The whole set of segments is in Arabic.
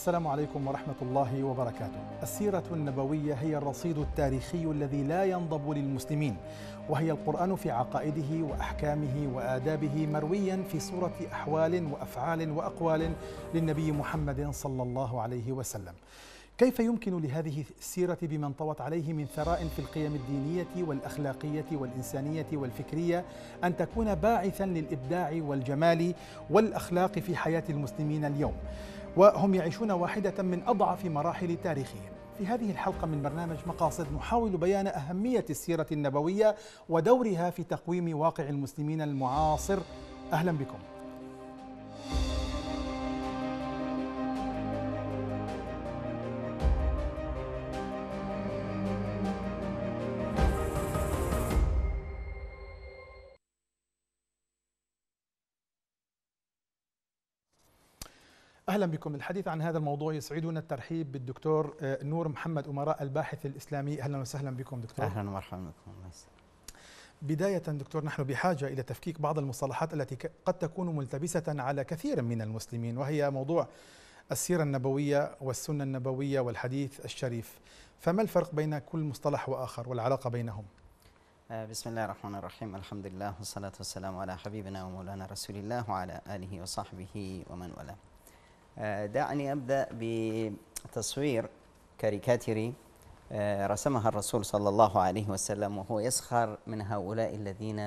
السلام عليكم ورحمة الله وبركاته. السيرة النبوية هي الرصيد التاريخي الذي لا ينضب للمسلمين، وهي القرآن في عقائده وأحكامه وآدابه مرويا في صورة أحوال وأفعال وأقوال للنبي محمد صلى الله عليه وسلم. كيف يمكن لهذه السيرة بما انطوت عليه من ثراء في القيم الدينية والأخلاقية والإنسانية والفكرية أن تكون باعثا للإبداع والجمال والأخلاق في حياة المسلمين اليوم؟ وهم يعيشون واحدة من أضعف مراحل تاريخهم في هذه الحلقة من برنامج مقاصد نحاول بيان أهمية السيرة النبوية ودورها في تقويم واقع المسلمين المعاصر أهلا بكم أهلا بكم الحديث عن هذا الموضوع يسعدنا الترحيب بالدكتور آه، نور محمد أمراء الباحث الإسلامي أهلا وسهلا بكم دكتور أهلا ومرحبا بكم بداية دكتور نحن بحاجة إلى تفكيك بعض المصطلحات التي قد تكون ملتبسة على كثير من المسلمين وهي موضوع السيرة النبوية والسنة النبوية والحديث الشريف فما الفرق بين كل مصطلح وآخر والعلاقة بينهم؟ آه، بسم الله الرحمن الرحيم الحمد لله والصلاة والسلام على حبيبنا ومولانا رسول الله وعلى آله وصحبه ومن والاه آه، دعني أبدأ بتصوير كاريكاتيري آه، رسمها الرسول صلى الله عليه وسلم وهو يسخر من هؤلاء الذين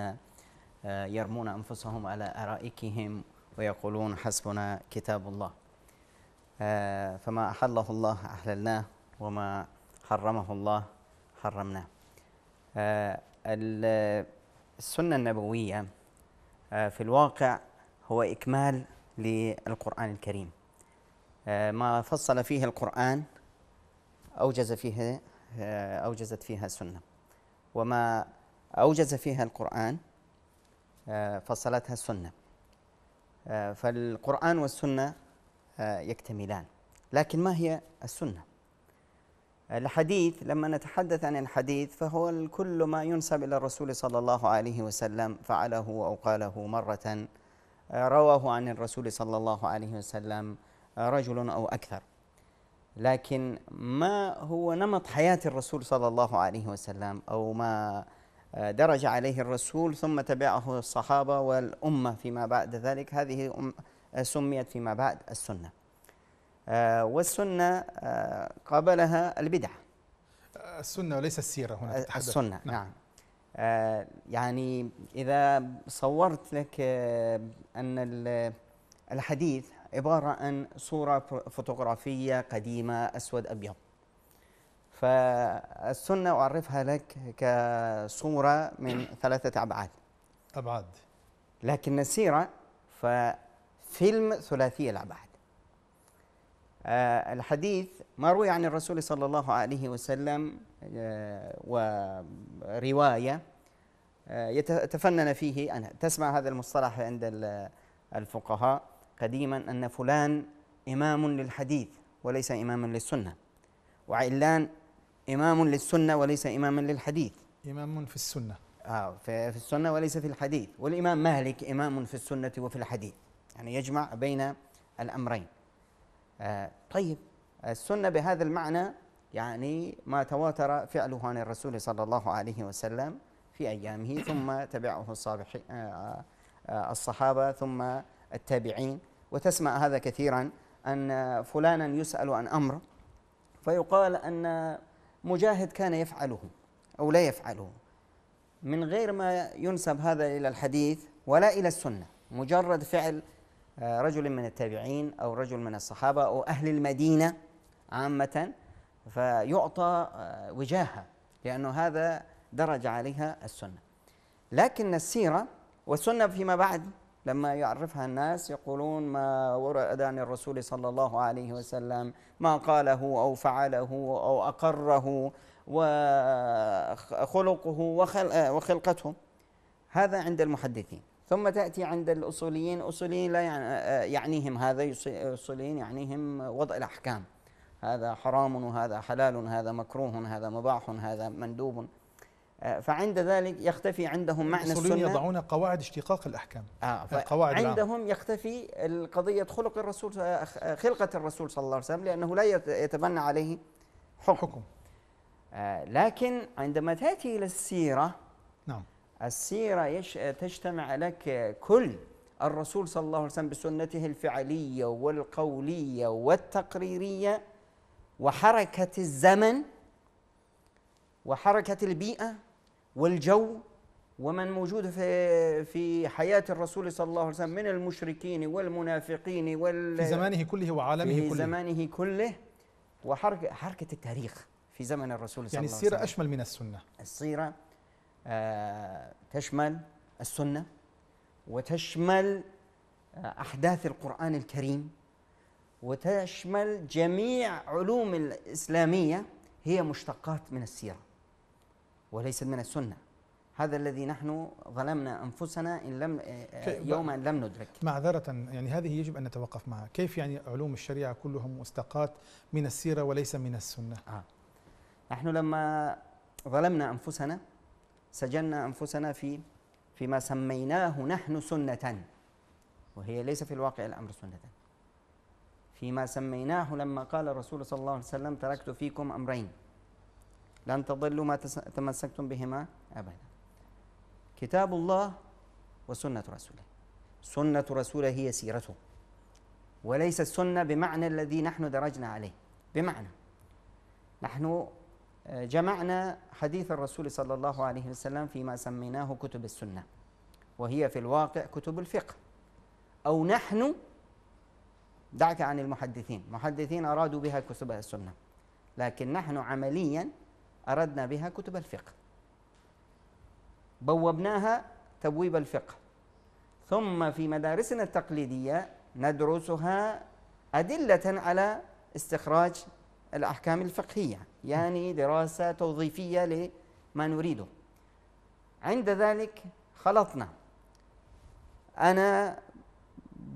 آه، يرمون أنفسهم على أرائكهم ويقولون حسبنا كتاب الله فما أحله الله أحللناه وما حرمه الله حرمناه السنة النبوية في الواقع هو إكمال للقرآن الكريم آه، ما فصل فيه القرآن أوجز فيه آه، أوجزت فيها السنة وما أوجز فيها القرآن آه، فصلتها السنة فالقرآن والسنة يكتملان لكن ما هي السنة؟ الحديث لما نتحدث عن الحديث فهو كل ما ينسب إلى الرسول صلى الله عليه وسلم فعله أو قاله مرة رواه عن الرسول صلى الله عليه وسلم رجل أو أكثر لكن ما هو نمط حياة الرسول صلى الله عليه وسلم أو ما آه، درج عليه الرسول ثم تبعه الصحابة والأمة فيما بعد ذلك هذه آه، سميت فيما بعد السنة آه، والسنة قابلها البدعة السنة وليس السيرة هنا تتحدث. السنة نعم, نعم. يعني إذا صورت لك أن الحديث عبارة عن صورة فوتوغرافية قديمة أسود أبيض فالسنة أعرفها لك كصورة من ثلاثة أبعاد أبعاد لكن السيرة ففيلم ثلاثي الأبعاد آه، الحديث ما روي عن الرسول صلى الله عليه وسلم آه، ورواية آه، يتفنن فيه أنا تسمع هذا المصطلح عند الفقهاء قديما أن فلان إمام للحديث وليس إماما للسنة وعلان إمام للسنة وليس إماما للحديث إمام في السنة آه في, السنة وليس في الحديث والإمام مالك إمام في السنة وفي الحديث يعني يجمع بين الأمرين آه طيب السنة بهذا المعنى يعني ما تواتر فعله عن الرسول صلى الله عليه وسلم في أيامه ثم تبعه آه، آه، آه، الصحابة ثم التابعين وتسمع هذا كثيرا أن فلانا يسأل عن أمر فيقال أن مجاهد كان يفعله أو لا يفعله من غير ما ينسب هذا إلى الحديث ولا إلى السنة مجرد فعل آه، رجل من التابعين أو رجل من الصحابة أو أهل المدينة عامة فيعطى آه، وجاهة لأنه هذا درج عليها السنة لكن السيرة والسنة فيما بعد لما يعرفها الناس يقولون ما ورد عن الرسول صلى الله عليه وسلم ما قاله أو فعله أو أقره وخلقه وخلقته هذا عند المحدثين ثم تأتي عند الأصوليين أصوليين لا يعني، يعنيهم هذا أصوليين يعنيهم وضع الأحكام هذا حرام وهذا حلال هذا مكروه هذا مباح هذا مندوب فعند ذلك يختفي عندهم معنى السنة يضعون قواعد اشتقاق الأحكام آه يعني عندهم العام. يختفي القضية خلق الرسول آه، خلقة الرسول صلى الله عليه وسلم لأنه لا يتبنى عليه حكم, حكم. آه لكن عندما تأتي إلى السيرة نعم السيرة يش تجتمع لك كل الرسول صلى الله عليه وسلم بسنته الفعلية والقولية والتقريرية وحركة الزمن وحركة البيئة والجو ومن موجود في في حياه الرسول صلى الله عليه وسلم من المشركين والمنافقين وال في زمانه كله وعالمه في كله في زمانه كله وحركه حركه التاريخ في زمن الرسول صلى يعني الله عليه وسلم يعني السيره اشمل من السنه السيره آه تشمل السنه وتشمل آه، احداث القران الكريم وتشمل جميع علوم الاسلاميه هي مشتقات من السيره وليست من السنه هذا الذي نحن ظلمنا انفسنا ان لم آه، آه، يوما لم ندرك معذره يعني هذه يجب ان نتوقف معها كيف يعني علوم الشريعه كلها مستقات من السيره وليس من السنه آه. نحن لما ظلمنا انفسنا سجلنا انفسنا في فيما سميناه نحن سنه وهي ليس في الواقع الامر سنه فيما سميناه لما قال الرسول صلى الله عليه وسلم تركت فيكم امرين لن تضلوا ما تمسكتم بهما أبدا كتاب الله وسنة رسوله سنة رسوله هي سيرته وليس السنة بمعنى الذي نحن درجنا عليه بمعنى نحن آه، جمعنا حديث الرسول صلى الله عليه وسلم فيما سميناه كتب السنة وهي في الواقع كتب الفقه أو نحن دعك عن المحدثين محدثين أرادوا بها كتب السنة لكن نحن عمليا أردنا بها كتب الفقه بوبناها تبويب الفقه ثم في مدارسنا التقليدية ندرسها أدلة على استخراج الأحكام الفقهية يعني دراسة توظيفية لما نريده عند ذلك خلطنا أنا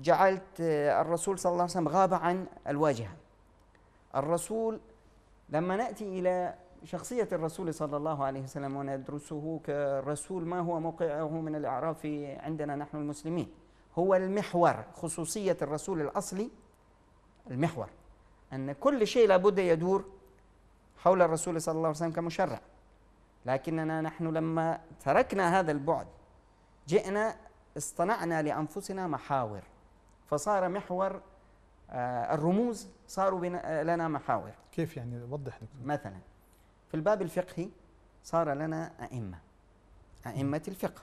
جعلت الرسول صلى الله عليه وسلم غاب عن الواجهة الرسول لما نأتي إلى شخصية الرسول صلى الله عليه وسلم وندرسه كرسول ما هو موقعه من الإعراف عندنا نحن المسلمين هو المحور خصوصية الرسول الأصلي المحور أن كل شيء لابد يدور حول الرسول صلى الله عليه وسلم كمشرع لكننا نحن لما تركنا هذا البعد جئنا اصطنعنا لأنفسنا محاور فصار محور آه، الرموز صاروا آه، لنا محاور كيف يعني وضح دكتور مثلا في الباب الفقهي صار لنا أئمة أئمة الفقه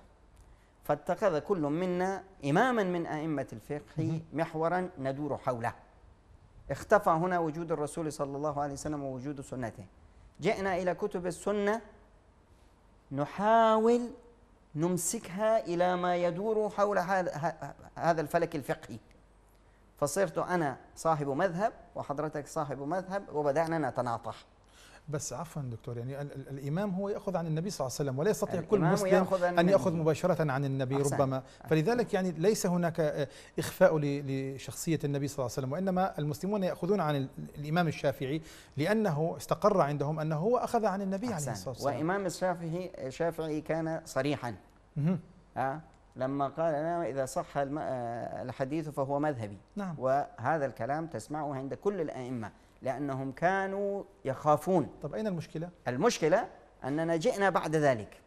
فاتخذ كل منا إماما من أئمة الفقه محورا ندور حوله اختفى هنا وجود الرسول صلى الله عليه وسلم ووجود سنته جئنا إلى كتب السنة نحاول نمسكها إلى ما يدور حول هذا الفلك الفقهي فصرت أنا صاحب مذهب وحضرتك صاحب مذهب وبدأنا نتناطح بس عفوا دكتور يعني ال ال الامام هو ياخذ عن النبي صلى الله عليه وسلم ولا يستطيع كل مسلم ان ياخذ مباشره عن النبي أحسن. ربما فلذلك يعني ليس هناك آه، اخفاء لشخصيه النبي صلى الله عليه وسلم وانما المسلمون ياخذون عن الامام الشافعي لانه استقر عندهم انه هو اخذ عن النبي أحسن. عليه الصلاه والسلام وامام الشافعي الشافعي كان صريحا أه لما قال أنا إذا صح آه، الحديث فهو مذهبي نعم. وهذا الكلام تسمعه عند كل الأئمة لأنهم كانوا يخافون طب أين المشكلة؟ المشكلة أننا جئنا بعد ذلك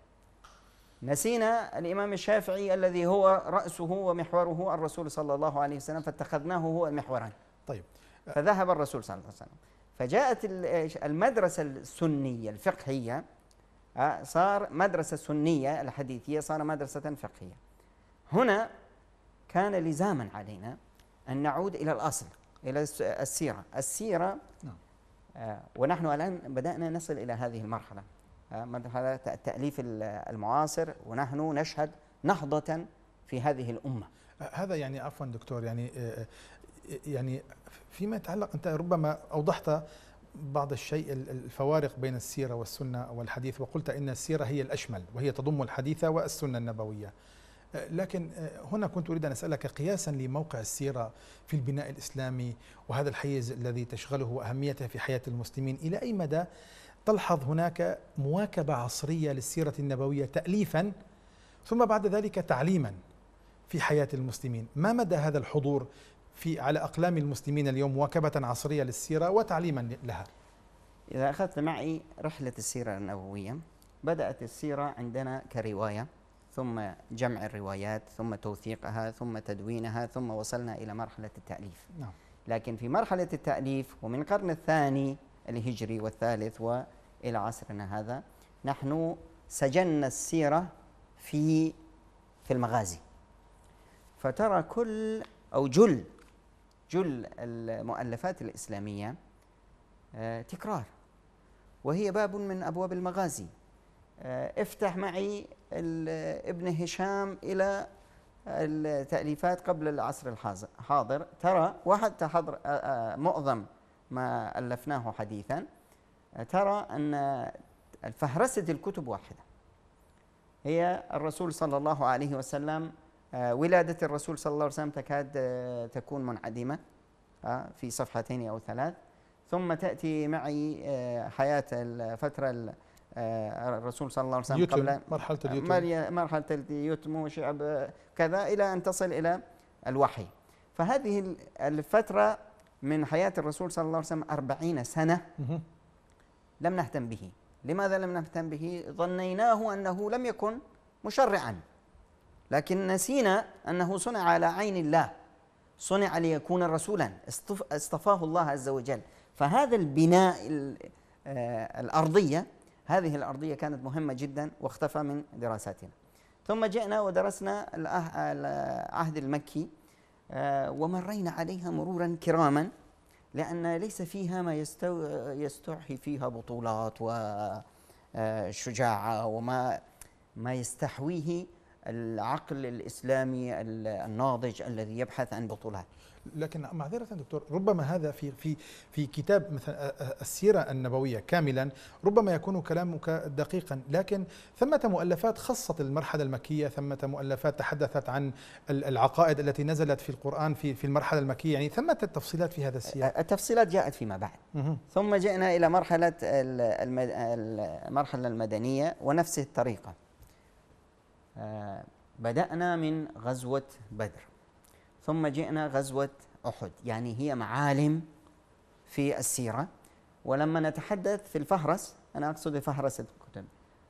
نسينا الإمام الشافعي الذي هو رأسه ومحوره الرسول صلى الله عليه وسلم فاتخذناه هو المحوران طيب فذهب الرسول صلى الله عليه وسلم فجاءت المدرسة السنية الفقهية آه، صار مدرسة سنية الحديثية صار مدرسة فقهية هنا كان لزاما علينا أن نعود إلى الأصل إلى السيرة السيرة نعم. آه، ونحن الآن بدأنا نصل إلى هذه المرحلة آه، مرحلة التأليف المعاصر ونحن نشهد نهضة في هذه الأمة هذا يعني عفوا دكتور يعني آه، يعني فيما يتعلق أنت ربما أوضحت بعض الشيء الفوارق بين السيرة والسنة والحديث وقلت إن السيرة هي الأشمل وهي تضم الحديث والسنة النبوية آه، لكن آه، هنا كنت أريد أن أسألك قياسا لموقع السيرة في البناء الإسلامي وهذا الحيز الذي تشغله وأهميته في حياة المسلمين إلى أي مدى تلحظ هناك مواكبة عصرية للسيرة النبوية تأليفا ثم بعد ذلك تعليما في حياة المسلمين ما مدى هذا الحضور في على أقلام المسلمين اليوم مواكبة عصرية للسيرة وتعليما لها إذا أخذت معي رحلة السيرة النبوية بدأت السيرة عندنا كرواية ثم جمع الروايات ثم توثيقها ثم تدوينها ثم وصلنا إلى مرحلة التأليف نعم. لكن في مرحلة التأليف ومن القرن الثاني الهجري والثالث وإلى عصرنا هذا نحن سجلنا السيرة في في المغازي فترى كل أو جل جل المؤلفات الإسلامية آه، تكرار وهي باب من أبواب المغازي آه، افتح معي ابن هشام إلى التأليفات قبل العصر الحاضر ترى واحد تحضر آه، آه، معظم ما ألفناه حديثا ترى أن فهرسة الكتب واحدة هي الرسول صلى الله عليه وسلم ولادة الرسول صلى الله عليه وسلم تكاد تكون منعدمة في صفحتين أو ثلاث ثم تأتي معي حياة الفترة آه، الرسول صلى الله عليه وسلم قبل مرحلة اليتم مرحلة اليتم وشعب كذا إلى أن تصل إلى الوحي فهذه الفترة من حياة الرسول صلى الله عليه وسلم أربعين سنة لم نهتم به لماذا لم نهتم به ظنيناه أنه لم يكن مشرعا لكن نسينا أنه صنع على عين الله صنع ليكون رسولا اصطفاه الله عز وجل فهذا البناء آه، الأرضية هذه الأرضية كانت مهمة جدا واختفى من دراساتنا ثم جئنا ودرسنا العهد المكي آه، ومرينا عليها مرورا كراما لأن ليس فيها ما يستو يستوحي فيها بطولات وشجاعة آه، وما ما يستحويه العقل الإسلامي الناضج الذي يبحث عن بطولات لكن معذره دكتور ربما هذا في في في كتاب مثلا السيره النبويه كاملا ربما يكون كلامك دقيقا لكن ثمه مؤلفات خصت المرحله المكيه ثمه مؤلفات تحدثت عن العقائد التي نزلت في القران في في المرحله المكيه يعني ثمه التفصيلات في هذا السياق التفصيلات جاءت فيما بعد ثم جئنا الى مرحله المرحله المدنيه ونفس الطريقه آه، بدانا من غزوه بدر ثم جئنا غزوة أحد يعني هي معالم في السيرة ولما نتحدث في الفهرس أنا أقصد فهرس الكتب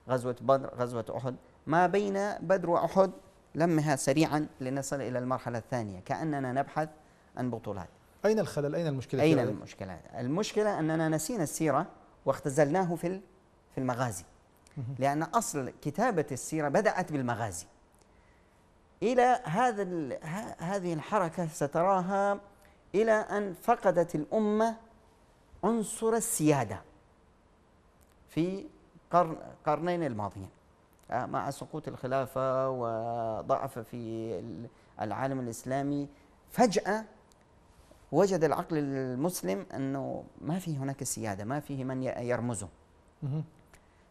غزوة بدر غزوة أحد ما بين بدر وأحد لمها سريعا لنصل إلى المرحلة الثانية كأننا نبحث عن بطولات أين الخلل؟ أين المشكلة؟ أين المشكلة؟ المشكلة أننا نسينا السيرة واختزلناه في في المغازي لأن أصل كتابة السيرة بدأت بالمغازي الى هذا هذه الحركه ستراها الى ان فقدت الامه عنصر السياده في قرن قرنين الماضيين آه، مع سقوط الخلافه وضعف في العالم الاسلامي فجاه وجد العقل المسلم انه ما في هناك سياده ما فيه من يرمزه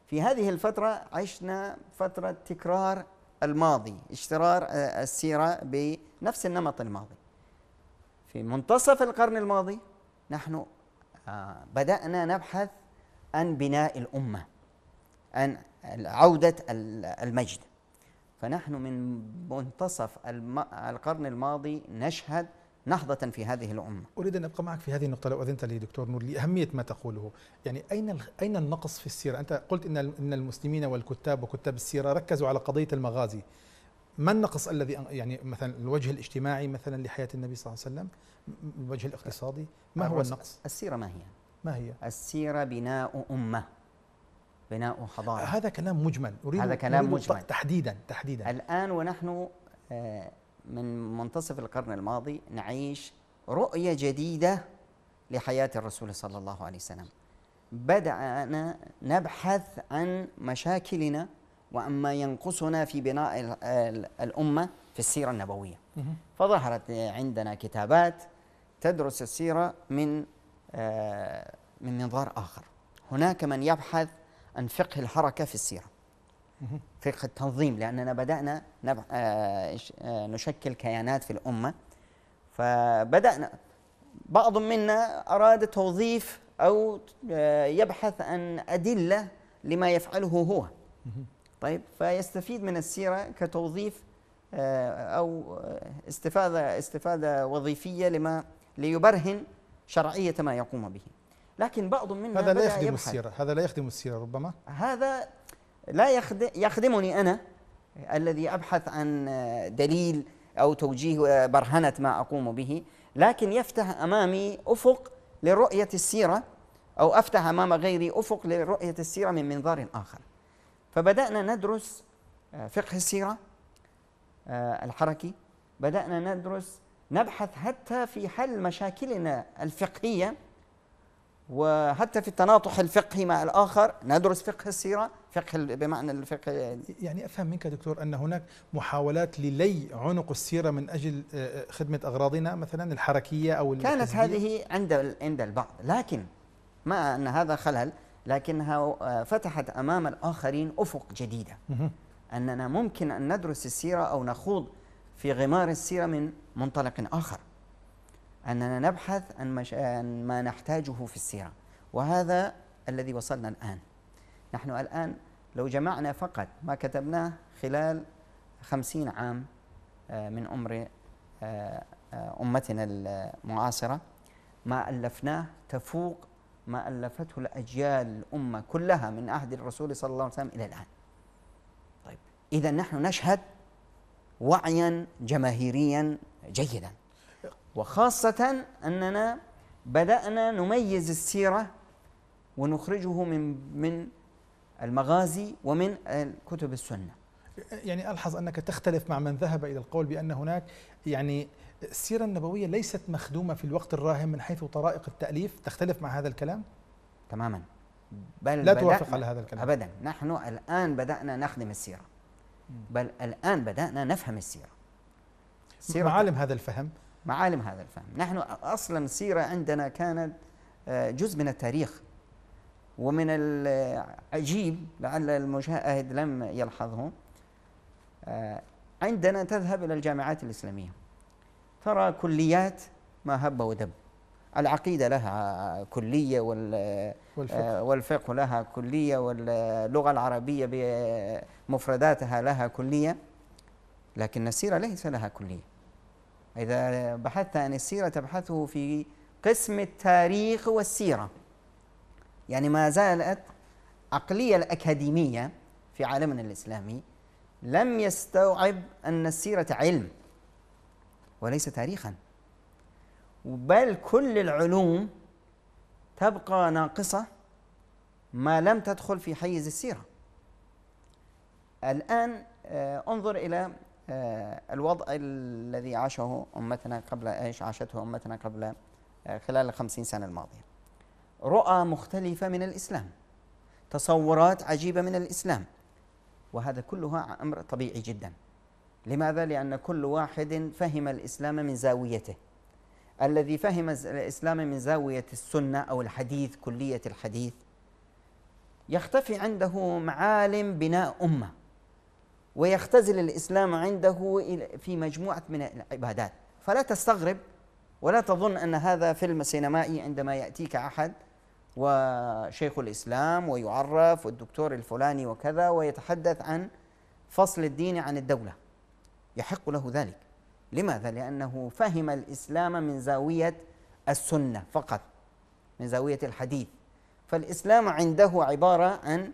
في هذه الفتره عشنا فتره تكرار الماضي اشترار آه، السيرة بنفس النمط الماضي في منتصف القرن الماضي نحن آه، بدأنا نبحث عن بناء الأمة عن عودة المجد فنحن من منتصف القرن الماضي نشهد نهضة في هذه الأمة أريد أن أبقى معك في هذه النقطة لو أذنت لي دكتور نور لأهمية ما تقوله يعني أين أين النقص في السيرة أنت قلت إن إن المسلمين والكتاب وكتاب السيرة ركزوا على قضية المغازي ما النقص الذي يعني مثلا الوجه الاجتماعي مثلا لحياة النبي صلى الله عليه وسلم الوجه الاقتصادي ما هو النقص السيرة ما هي ما هي السيرة بناء أمة بناء حضارة هذا كلام مجمل أريد هذا كلام مجمل تحديدا تحديدا الآن ونحن آه من منتصف القرن الماضي نعيش رؤية جديدة لحياة الرسول صلى الله عليه وسلم بدأنا نبحث عن مشاكلنا وعما ينقصنا في بناء الأمة في السيرة النبوية فظهرت عندنا كتابات تدرس السيرة من آه، من منظار آخر هناك من يبحث عن فقه الحركة في السيرة فقه التنظيم لأننا بدأنا آه، آه، نشكل كيانات في الأمة فبدأنا بعض منا أراد توظيف أو آه، يبحث عن أدلة لما يفعله هو طيب فيستفيد من السيرة كتوظيف أو استفادة استفادة وظيفية لما ليبرهن شرعية ما يقوم به لكن بعض منا هذا لا يخدم السيرة هذا لا يخدم السيرة ربما هذا لا يخدمني أنا الذي أبحث عن دليل أو توجيه برهنة ما أقوم به لكن يفتح أمامي أفق لرؤية السيرة أو أفتح أمام غيري أفق لرؤية السيرة من منظار آخر فبدأنا ندرس آه، فقه السيرة آه، الحركي بدأنا ندرس نبحث حتى في حل مشاكلنا الفقهية وحتى في التناطح الفقهي مع الآخر ندرس فقه السيرة فقه بمعنى الفقه يعني, يعني أفهم منك دكتور أن هناك محاولات للي عنق السيرة من أجل آه، آه، خدمة أغراضنا مثلا الحركية أو كانت الحزبية. هذه عند عند البعض لكن ما أن هذا خلل لكنها آه، فتحت أمام الآخرين أفق جديدة أننا ممكن أن ندرس السيرة أو نخوض في غمار السيرة من منطلق آخر أننا نبحث عن, ما نحتاجه في السيرة وهذا الذي وصلنا الآن نحن الآن لو جمعنا فقط ما كتبناه خلال خمسين عام آه، من عمر آه، آه، أمتنا المعاصرة ما ألفناه تفوق ما ألفته الأجيال الأمة كلها من عهد الرسول صلى الله عليه وسلم إلى الآن طيب إذا نحن نشهد وعيا جماهيريا جيدا وخاصة أننا بدأنا نميز السيرة ونخرجه من من المغازي ومن كتب السنة يعني ألحظ أنك تختلف مع من ذهب إلى القول بأن هناك يعني السيرة النبوية ليست مخدومة في الوقت الراهن من حيث طرائق التأليف تختلف مع هذا الكلام؟ تماما بل لا توافق على هذا الكلام أبدا نحن الآن بدأنا نخدم السيرة بل الآن بدأنا نفهم السيرة سيرة معالم هذا الفهم معالم هذا الفهم نحن أصلا السيرة عندنا كانت آه، جزء من التاريخ ومن العجيب لعل المشاهد لم يلحظه آه، عندنا تذهب إلى الجامعات الإسلامية ترى كليات ما هب ودب العقيدة لها كلية وال آه، والفقه. والفقه لها كلية واللغة العربية بمفرداتها لها كلية لكن السيرة ليس لها كلية إذا بحثت عن السيرة تبحثه في قسم التاريخ والسيرة يعني ما زالت عقلية الأكاديمية في عالمنا الإسلامي لم يستوعب أن السيرة علم وليس تاريخا بل كل العلوم تبقى ناقصة ما لم تدخل في حيز السيرة الآن آه، انظر إلى آه، الوضع الذي عاشه أمتنا قبل إيش عاشته أمتنا قبل آه، خلال الخمسين سنة الماضية رؤى مختلفة من الإسلام تصورات عجيبة من الإسلام وهذا كلها أمر طبيعي جدا لماذا؟ لأن كل واحد فهم الإسلام من زاويته الذي فهم الإسلام من زاوية السنة أو الحديث كلية الحديث يختفي عنده معالم بناء أمة ويختزل الإسلام عنده في مجموعة من العبادات فلا تستغرب ولا تظن أن هذا فيلم سينمائي عندما يأتيك أحد وشيخ الإسلام ويعرف والدكتور الفلاني وكذا ويتحدث عن فصل الدين عن الدولة يحق له ذلك لماذا؟ لأنه فهم الإسلام من زاوية السنة فقط من زاوية الحديث فالإسلام عنده عبارة عن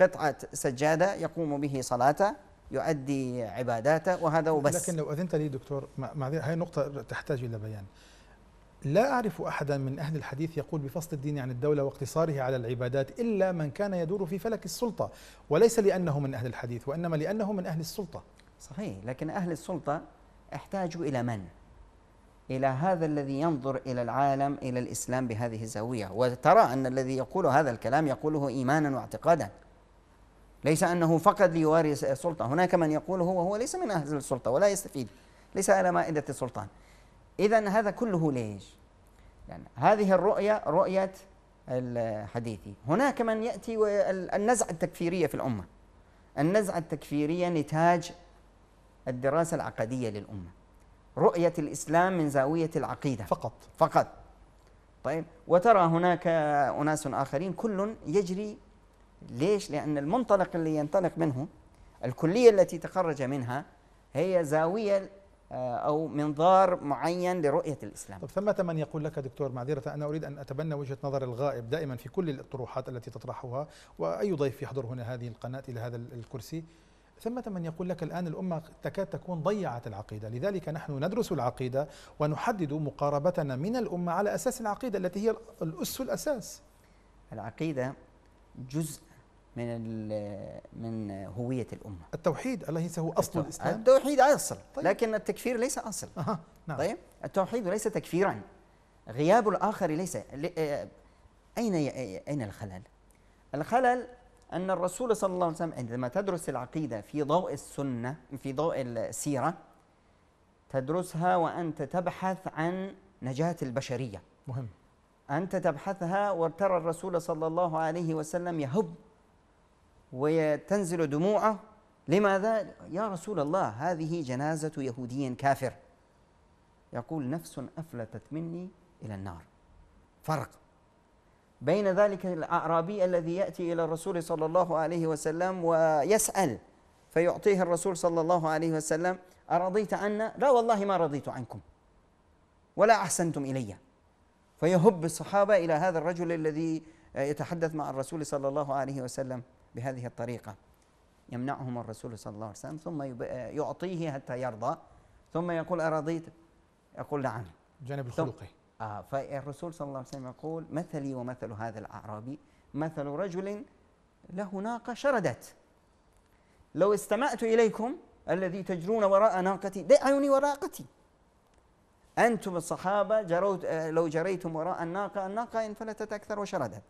قطعة سجادة يقوم به صلاته يؤدي عباداته وهذا وبس لكن لو أذنت لي دكتور معذرة هاي نقطة تحتاج إلى بيان لا أعرف أحدا من أهل الحديث يقول بفصل الدين عن الدولة واقتصاره على العبادات إلا من كان يدور في فلك السلطة وليس لأنه من أهل الحديث وإنما لأنه من أهل السلطة صحيح لكن أهل السلطة احتاجوا إلى من؟ إلى هذا الذي ينظر إلى العالم إلى الإسلام بهذه الزاوية وترى أن الذي يقول هذا الكلام يقوله إيمانا واعتقادا ليس أنه فقط ليوارث السلطة هناك من يقول هو هو ليس من أهل السلطة ولا يستفيد ليس على مائدة السلطان إذا هذا كله ليش؟ يعني هذه الرؤية رؤية الحديثي هناك من يأتي النزعة التكفيرية في الأمة النزعة التكفيرية نتاج الدراسة العقدية للأمة رؤية الإسلام من زاوية العقيدة فقط فقط طيب وترى هناك أناس آخرين كل يجري ليش؟ لأن المنطلق اللي ينطلق منه الكلية التي تخرج منها هي زاوية آه، أو منظار معين لرؤية الإسلام طب ثمة من يقول لك دكتور معذرة أنا أريد أن أتبنى وجهة نظر الغائب دائما في كل الطروحات التي تطرحها وأي ضيف يحضر هنا هذه القناة إلى هذا الكرسي ثمة من يقول لك الآن الأمة تكاد تكون ضيعت العقيدة لذلك نحن ندرس العقيدة ونحدد مقاربتنا من الأمة على أساس العقيدة التي هي الأس الأساس العقيدة جزء من من هويه الامه التوحيد اليس هو اصل الاسلام التوحيد اصل طيب. لكن التكفير ليس اصل أه. نعم. طيب التوحيد ليس تكفيرا غياب الاخر ليس آه، اين آه، اين الخلل الخلل ان الرسول صلى الله عليه وسلم عندما تدرس العقيده في ضوء السنه في ضوء السيره تدرسها وانت تبحث عن نجاه البشريه مهم انت تبحثها وترى الرسول صلى الله عليه وسلم يهب وتنزل دموعه لماذا؟ يا رسول الله هذه جنازة يهودي كافر يقول نفس أفلتت مني إلى النار فرق بين ذلك الأعرابي الذي يأتي إلى الرسول صلى الله عليه وسلم ويسأل فيعطيه الرسول صلى الله عليه وسلم أرضيت عنا؟ لا والله ما رضيت عنكم ولا أحسنتم إلي فيهب الصحابة إلى هذا الرجل الذي يتحدث مع الرسول صلى الله عليه وسلم بهذه الطريقة يمنعهم الرسول صلى الله عليه وسلم ثم يعطيه حتى يرضى ثم يقول أرضيت يقول نعم جانب الخلقي آه فالرسول صلى الله عليه وسلم يقول مثلي ومثل هذا الأعرابي مثل رجل له ناقة شردت لو استمعت إليكم الذي تجرون وراء ناقتي دعوني وراقتي أنتم الصحابة جروت لو جريتم وراء الناقة الناقة انفلتت أكثر وشردت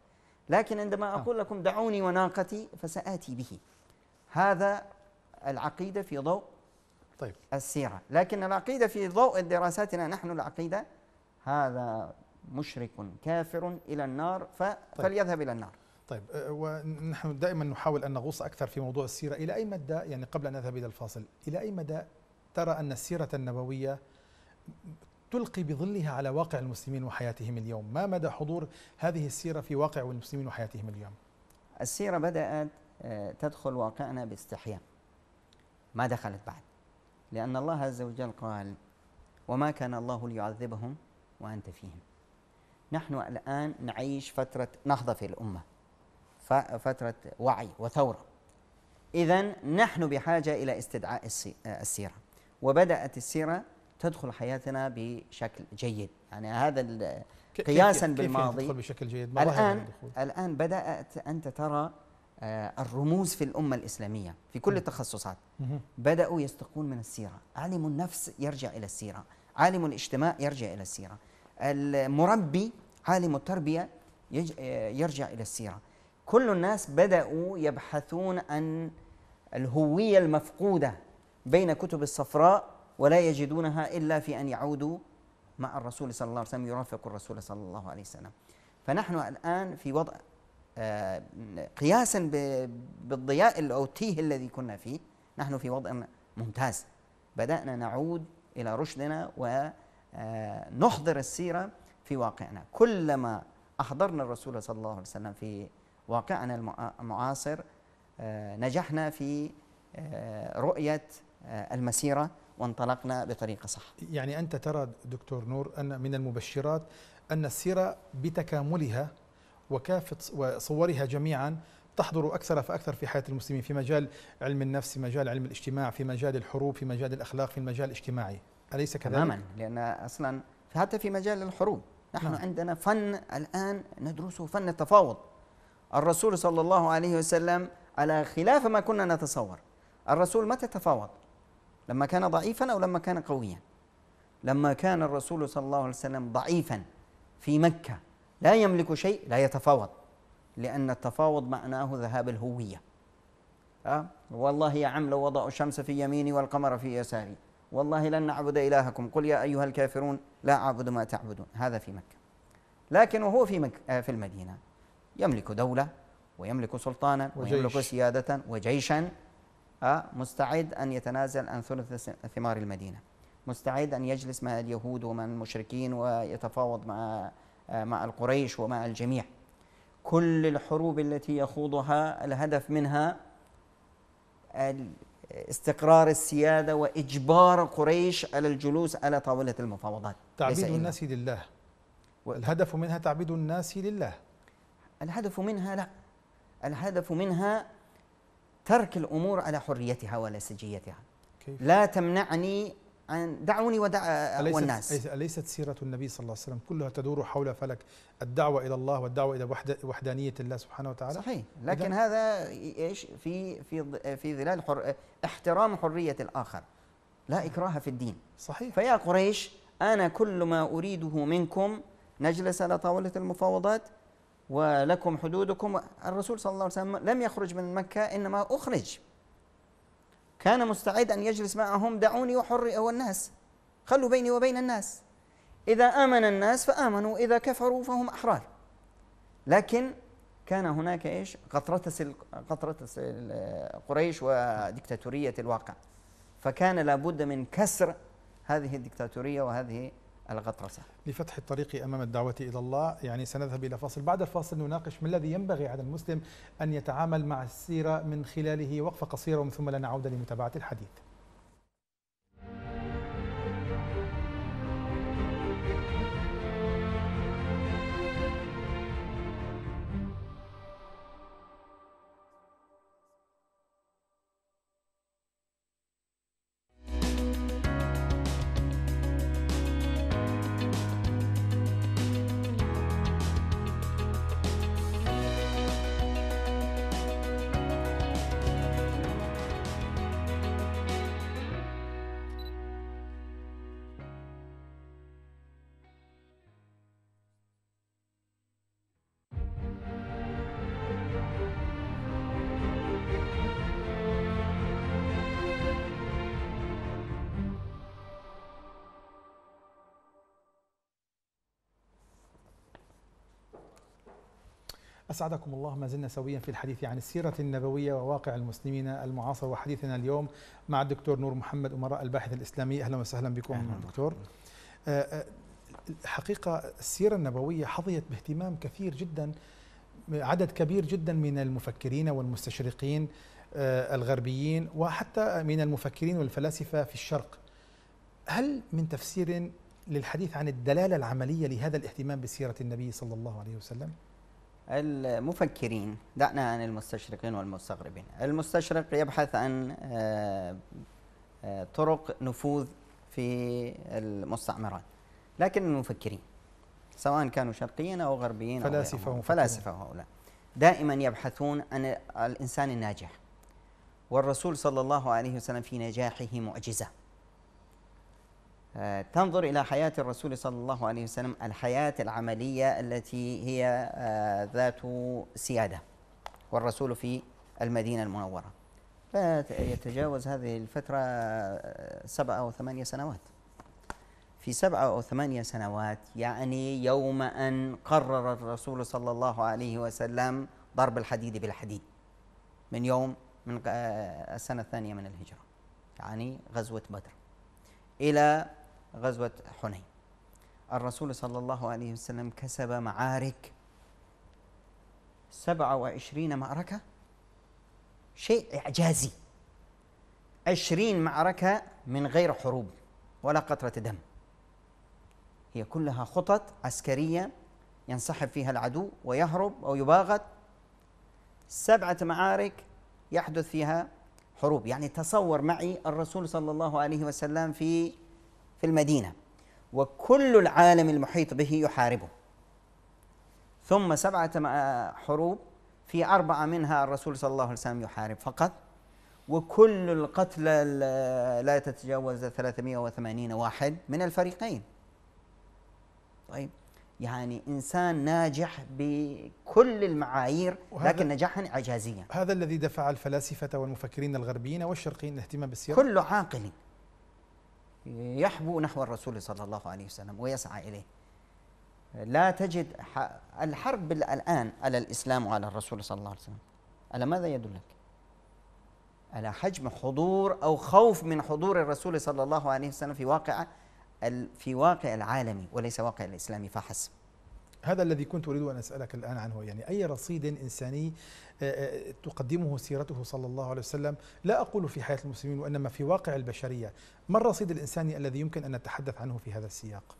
لكن عندما آه. أقول لكم دعوني وناقتي فسآتي به هذا العقيدة في ضوء طيب. السيرة لكن العقيدة في ضوء دراساتنا نحن العقيدة هذا مشرك كافر إلى النار فليذهب طيب. فليذهب إلى النار طيب أه، ونحن دائما نحاول أن نغوص أكثر في موضوع السيرة إلى أي مدى يعني قبل أن نذهب إلى الفاصل إلى أي مدى ترى أن السيرة النبوية تلقي بظلها على واقع المسلمين وحياتهم اليوم ما مدى حضور هذه السيرة في واقع المسلمين وحياتهم اليوم السيرة بدأت آه، تدخل واقعنا باستحياء ما دخلت بعد لأن الله عز وجل قال وما كان الله ليعذبهم وأنت فيهم نحن الآن نعيش فترة نهضة في الأمة فترة وعي وثورة إذا نحن بحاجة إلى استدعاء آه، السيرة وبدأت السيرة تدخل حياتنا بشكل جيد يعني هذا قياسا كيف بالماضي كيف تدخل بشكل جيد ما الان الان بدات انت ترى آه، الرموز في الأمة الإسلامية في كل التخصصات بدأوا يستقون من السيرة عالم النفس يرجع إلى السيرة عالم الاجتماع يرجع إلى السيرة المربي عالم التربية آه، يرجع إلى السيرة كل الناس بدأوا يبحثون عن الهوية المفقودة بين كتب الصفراء ولا يجدونها إلا في أن يعودوا مع الرسول صلى الله عليه وسلم يرافقوا الرسول صلى الله عليه وسلم فنحن الآن في وضع آه، قياسا بالضياء أو التيه الذي كنا فيه نحن في وضع ممتاز بدأنا نعود إلى رشدنا ونحضر آه، السيرة في واقعنا كلما أحضرنا الرسول صلى الله عليه وسلم في واقعنا المعاصر آه، نجحنا في رؤية المسيرة وانطلقنا بطريقة صح يعني أنت ترى دكتور نور أن من المبشرات أن السيرة بتكاملها وكافة صورها جميعا تحضر أكثر فأكثر في حياة المسلمين في مجال علم النفس في مجال علم الاجتماع في مجال الحروب في مجال الأخلاق في المجال الاجتماعي أليس كذلك؟ تماما لأن أصلا حتى في مجال الحروب نحن نعم. عندنا فن الآن ندرسه فن التفاوض الرسول صلى الله عليه وسلم على خلاف ما كنا نتصور الرسول متى تفاوض لما كان ضعيفا أو لما كان قويا لما كان الرسول صلى الله عليه وسلم ضعيفا في مكة لا يملك شيء لا يتفاوض لأن التفاوض معناه ذهاب الهوية أه؟ والله يا عم لو وضعوا الشمس في يميني والقمر في يساري والله لن نعبد إلهكم قل يا أيها الكافرون لا أعبد ما تعبدون هذا في مكة لكن وهو في مك... آه، في المدينة يملك دولة ويملك سلطانا ويملك سيادة وجيشا آه، مستعد أن يتنازل عن ثلث ثمار المدينة مستعد أن يجلس مع اليهود ومع المشركين ويتفاوض مع آه، مع القريش ومع الجميع كل الحروب التي يخوضها الهدف منها استقرار السيادة وإجبار قريش على الجلوس على طاولة المفاوضات تعبيد الناس لله الهدف منها تعبيد الناس لله الهدف منها لا الهدف منها ترك الامور على حريتها كيف؟ لا تمنعني عن دعوني ودع الناس أليست سيرة النبي صلى الله عليه وسلم كلها تدور حول فلك الدعوة إلى الله والدعوة إلى وحدانية الله سبحانه وتعالى صحيح لكن هذا إيش في في في ظلال حر احترام حرية الآخر لا إكراه في الدين صحيح فيا قريش أنا كل ما أريده منكم نجلس على طاولة المفاوضات ولكم حدودكم الرسول صلى الله عليه وسلم لم يخرج من مكة إنما أخرج كان مستعد أن يجلس معهم دعوني وحري أو الناس خلوا بيني وبين الناس إذا آمن الناس فآمنوا إذا كفروا فهم أحرار لكن كان هناك إيش قطرة قطرة قريش وديكتاتورية الواقع فكان لابد من كسر هذه الديكتاتورية وهذه الغطرسة لفتح الطريق أمام الدعوة إلى الله يعني سنذهب إلى فاصل بعد الفاصل نناقش ما الذي ينبغي على المسلم أن يتعامل مع السيرة من خلاله وقفة قصيرة ومن ثم لنعود لمتابعة الحديث أسعدكم الله ما زلنا سويا في الحديث عن السيرة النبوية وواقع المسلمين المعاصر وحديثنا اليوم مع الدكتور نور محمد أمراء الباحث الإسلامي أهلا وسهلا بكم أهلا دكتور آه، آه، حقيقة السيرة النبوية حظيت باهتمام كثير جدا عدد كبير جدا من المفكرين والمستشرقين آه، الغربيين وحتى من المفكرين والفلاسفة في الشرق هل من تفسير للحديث عن الدلالة العملية لهذا الاهتمام بسيرة النبي صلى الله عليه وسلم؟ المفكرين دعنا عن المستشرقين والمستغربين المستشرق يبحث عن آه، آه، طرق نفوذ في المستعمرات لكن المفكرين سواء كانوا شرقيين او غربيين فلاسفه أو فلاسفه هؤلاء دائما يبحثون عن الانسان الناجح والرسول صلى الله عليه وسلم في نجاحه معجزه آه، تنظر إلى حياة الرسول صلى الله عليه وسلم الحياة العملية التي هي آه، ذات سيادة والرسول في المدينة المنورة يتجاوز هذه الفترة آه، سبعة أو ثمانية سنوات في سبعة أو ثمانية سنوات يعني يوم أن قرر الرسول صلى الله عليه وسلم ضرب الحديد بالحديد من يوم من السنة الثانية من الهجرة يعني غزوة بدر إلى غزوة حنين الرسول صلى الله عليه وسلم كسب معارك 27 معركة شيء إعجازي 20 معركة من غير حروب ولا قطرة دم هي كلها خطط عسكرية ينسحب فيها العدو ويهرب أو يباغت سبعة معارك يحدث فيها حروب يعني تصور معي الرسول صلى الله عليه وسلم في في المدينه وكل العالم المحيط به يحاربه ثم سبعه حروب في اربعه منها الرسول صلى الله عليه وسلم يحارب فقط وكل القتلى لا تتجاوز 380 واحد من الفريقين طيب يعني انسان ناجح بكل المعايير لكن نجاحا اعجازيا هذا الذي دفع الفلاسفه والمفكرين الغربيين والشرقيين الاهتمام بالسيره كله عاقل يحبو نحو الرسول صلى الله عليه وسلم ويسعى إليه لا تجد الحرب الآن على الإسلام وعلى الرسول صلى الله عليه وسلم على ماذا يدلك؟ على حجم حضور أو خوف من حضور الرسول صلى الله عليه وسلم في واقع في واقع العالمي وليس واقع الإسلامي فحسب هذا الذي كنت أريد أن أسألك الآن عنه يعني أي رصيد إنساني آه، آه، تقدمه سيرته صلى الله عليه وسلم لا أقول في حياة المسلمين وإنما في واقع البشرية ما الرصيد الإنساني الذي يمكن أن نتحدث عنه في هذا السياق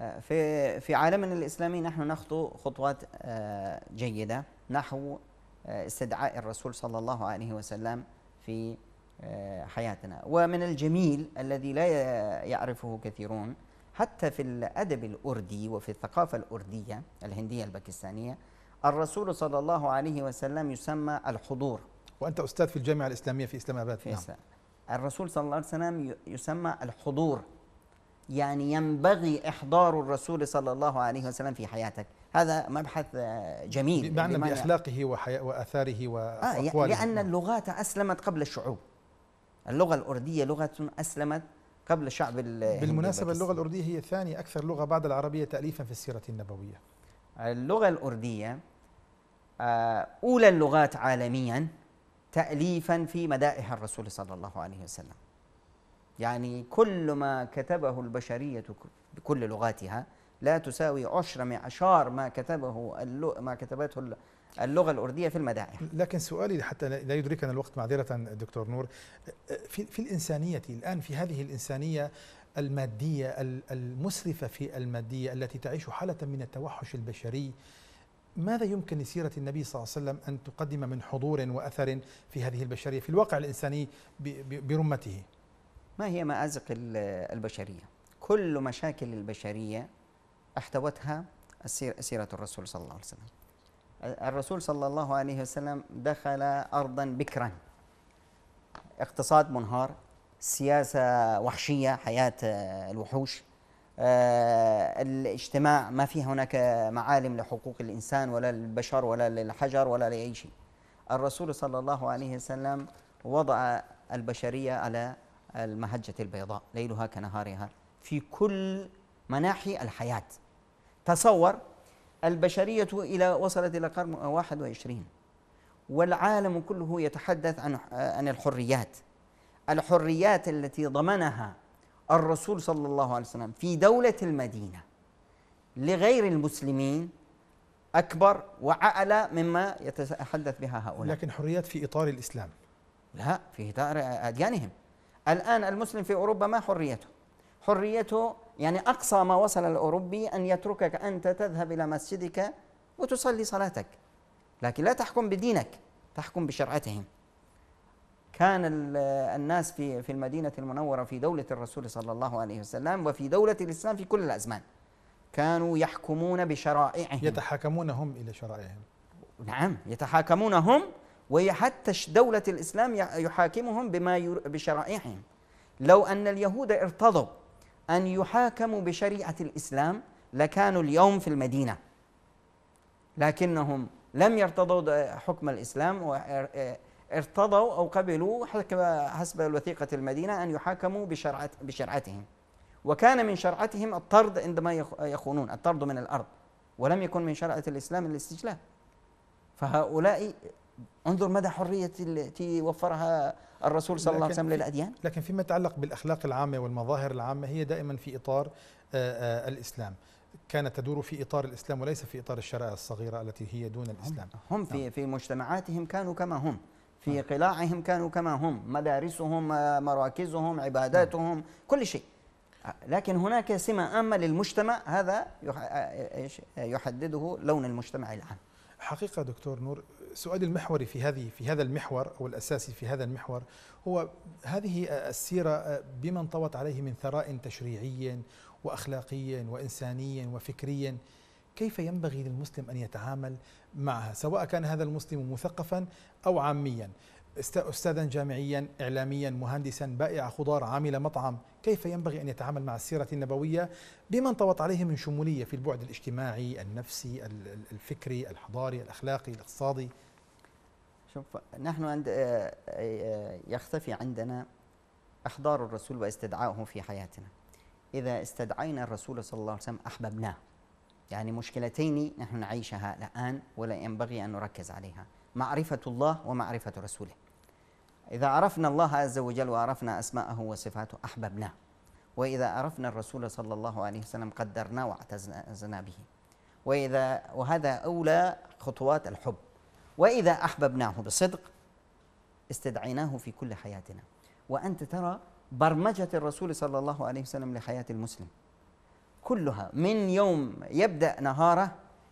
آه، في في عالمنا الإسلامي نحن نخطو خطوات جيدة نحو استدعاء الرسول صلى الله عليه وسلم في حياتنا ومن الجميل الذي لا يعرفه كثيرون حتى في الأدب الأردي وفي الثقافة الأردية الهندية الباكستانية الرسول صلى الله عليه وسلم يسمى الحضور وأنت أستاذ في الجامعة الإسلامية في إسلام أباد في نعم. الرسول صلى الله عليه وسلم يسمى الحضور يعني ينبغي إحضار الرسول صلى الله عليه وسلم في حياتك هذا مبحث آه، جميل بمعنى بأخلاقه وحي... وأثاره آه، وأقواله آه لأن نعم. اللغات أسلمت قبل الشعوب اللغة الأردية لغة أسلمت قبل الشعب بالمناسبة اللغة الأردية هي ثاني أكثر لغة بعد العربية تأليفا في السيرة النبوية اللغة الأردية آه، أولى اللغات عالميا تأليفا في مدائح الرسول صلى الله عليه وسلم يعني كل ما كتبه البشرية بكل لغاتها لا تساوي عشر من عشار ما كتبه ما كتبته اللغة الأردية في المدائح لكن سؤالي حتى لا يدركنا الوقت معذرة دكتور نور في, في الإنسانية الآن في هذه الإنسانية المادية المسرفة في المادية التي تعيش حالة من التوحش البشري ماذا يمكن لسيرة النبي صلى الله عليه وسلم أن تقدم من حضور وأثر في هذه البشرية في الواقع الإنساني برمته ما هي مآزق البشرية كل مشاكل البشرية احتوتها سيرة الرسول صلى الله عليه وسلم الرسول صلى الله عليه وسلم دخل أرضا بكرا اقتصاد منهار سياسة وحشية حياة آه، الوحوش آه، الاجتماع ما في هناك معالم لحقوق الإنسان ولا للبشر ولا للحجر ولا لأي شيء الرسول صلى الله عليه وسلم وضع البشرية على المهجة البيضاء ليلها كنهارها في كل مناحي الحياة تصور البشرية إلى وصلت إلى قرن 21 والعالم كله يتحدث عن عن الحريات الحريات التي ضمنها الرسول صلى الله عليه وسلم في دولة المدينة لغير المسلمين أكبر وأعلى مما يتحدث بها هؤلاء لكن حريات في إطار الإسلام لا في إطار أديانهم الآن المسلم في أوروبا ما حريته حريته يعني أقصى ما وصل الأوروبي أن يتركك أنت تذهب إلى مسجدك وتصلي صلاتك لكن لا تحكم بدينك تحكم بشرعتهم كان الناس في في المدينة المنورة في دولة الرسول صلى الله عليه وسلم وفي دولة الإسلام في كل الأزمان كانوا يحكمون بشرائعهم يتحاكمون هم إلى شرائعهم نعم يتحاكمون هم وحتى دولة الإسلام يحاكمهم بما بشرائعهم لو أن اليهود ارتضوا أن يحاكموا بشريعة الإسلام لكانوا اليوم في المدينة لكنهم لم يرتضوا حكم الإسلام ارتضوا أو قبلوا حسب وثيقة المدينة أن يحاكموا بشرعتهم وكان من شرعتهم الطرد عندما يخونون الطرد من الأرض ولم يكن من شرعة الإسلام الاستجلاب فهؤلاء انظر مدى حرية التي وفرها الرسول صلى الله عليه وسلم للأديان لكن فيما يتعلق بالأخلاق العامة والمظاهر العامة هي دائما في إطار آه، آه، الإسلام كانت تدور في اطار الاسلام وليس في اطار الشرائع الصغيره التي هي دون الاسلام هم في نعم. في مجتمعاتهم كانوا كما هم في نعم. قلاعهم كانوا كما هم مدارسهم آه، مراكزهم عباداتهم نعم. كل شيء لكن هناك سمه عامه للمجتمع هذا يحدده لون المجتمع العام حقيقه دكتور نور سؤالي المحوري في هذه في هذا المحور او الاساسي في هذا المحور هو هذه السيره آه، بما انطوت عليه من ثراء تشريعي واخلاقي وانساني وفكري كيف ينبغي للمسلم ان يتعامل معها سواء كان هذا المسلم مثقفا او عاميا استاذا جامعيا اعلاميا مهندسا بائع خضار عامل مطعم كيف ينبغي ان يتعامل مع السيره النبويه بما انطوت عليه من شموليه في البعد الاجتماعي النفسي الفكري الحضاري الاخلاقي الاقتصادي شوف نحن عند آه، آه، آه، يختفي عندنا احضار الرسول واستدعائه في حياتنا اذا استدعينا الرسول صلى الله عليه وسلم احببناه يعني مشكلتين نحن نعيشها الان ولا ينبغي ان نركز عليها معرفه الله ومعرفه رسوله إذا عرفنا الله عز وجل وعرفنا أسماءه وصفاته أحببناه وإذا عرفنا الرسول صلى الله عليه وسلم قدرناه واعتزنا به وإذا وهذا أولى خطوات الحب وإذا أحببناه بصدق استدعيناه في كل حياتنا وأنت ترى برمجة الرسول صلى الله عليه وسلم لحياة المسلم كلها من يوم يبدأ نهاره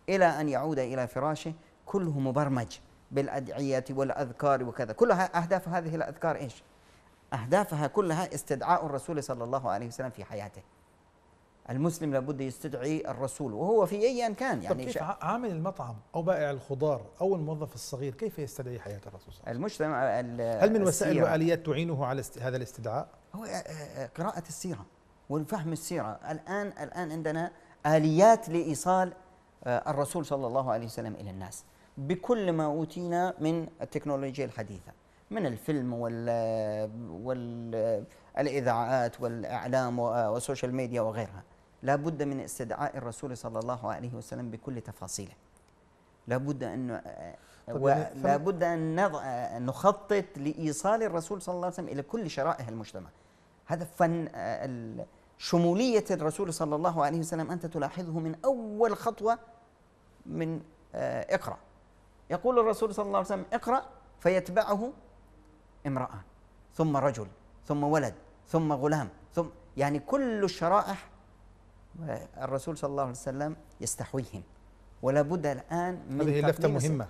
إلى أن يعود إلى فراشه كله مبرمج بالأدعية والأذكار وكذا كلها أهداف هذه الأذكار إيش؟ أهدافها كلها استدعاء الرسول صلى الله عليه وسلم في حياته المسلم لابد يستدعي الرسول وهو في أيا كان يعني كيف عامل المطعم أو بائع الخضار أو الموظف الصغير كيف يستدعي حياة الرسول صلى الله عليه وسلم؟ المجتمع هل من وسائل وآليات تعينه على هذا الاستدعاء؟ هو آه، آه، قراءة السيرة والفهم السيرة الآن الآن عندنا آليات لإيصال آه، الرسول صلى الله عليه وسلم إلى الناس بكل ما اوتينا من التكنولوجيا الحديثه من الفيلم وال والاذاعات والاعلام والسوشيال ميديا وغيرها لا بد من استدعاء الرسول صلى الله عليه وسلم بكل تفاصيله لا بد ان يعني لا بد ان نخطط لايصال الرسول صلى الله عليه وسلم الى كل شرائح المجتمع هذا فن شموليه الرسول صلى الله عليه وسلم انت تلاحظه من اول خطوه من آه، اقرأ يقول الرسول صلى الله عليه وسلم اقرأ فيتبعه امرأة ثم رجل ثم ولد ثم غلام ثم يعني كل الشرائح الرسول صلى الله عليه وسلم يستحويهم ولا بد الآن من هذه لفتة مهمة